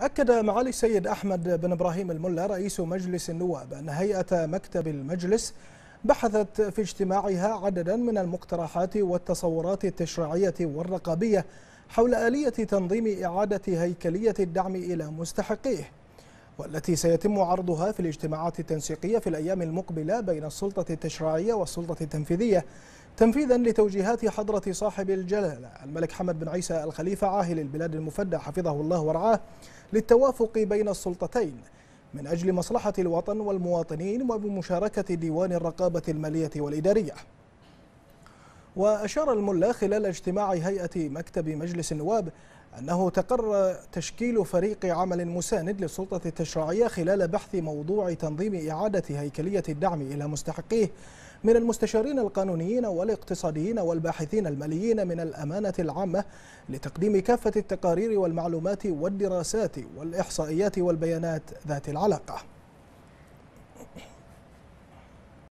أكد معالي السيد أحمد بن إبراهيم الملا رئيس مجلس النواب أن هيئة مكتب المجلس بحثت في اجتماعها عددا من المقترحات والتصورات التشريعية والرقابية حول آلية تنظيم إعادة هيكلية الدعم إلى مستحقيه والتي سيتم عرضها في الاجتماعات التنسيقية في الأيام المقبلة بين السلطة التشريعية والسلطة التنفيذية تنفيذا لتوجيهات حضرة صاحب الجلالة الملك حمد بن عيسى الخليفة عاهل البلاد المفدى حفظه الله ورعاه للتوافق بين السلطتين من أجل مصلحة الوطن والمواطنين وبمشاركة ديوان الرقابة المالية والإدارية وأشار الملا خلال اجتماع هيئة مكتب مجلس النواب أنه تقر تشكيل فريق عمل مساند للسلطة التشريعية خلال بحث موضوع تنظيم إعادة هيكلية الدعم إلى مستحقيه من المستشارين القانونيين والاقتصاديين والباحثين الماليين من الأمانة العامة لتقديم كافة التقارير والمعلومات والدراسات والإحصائيات والبيانات ذات العلاقة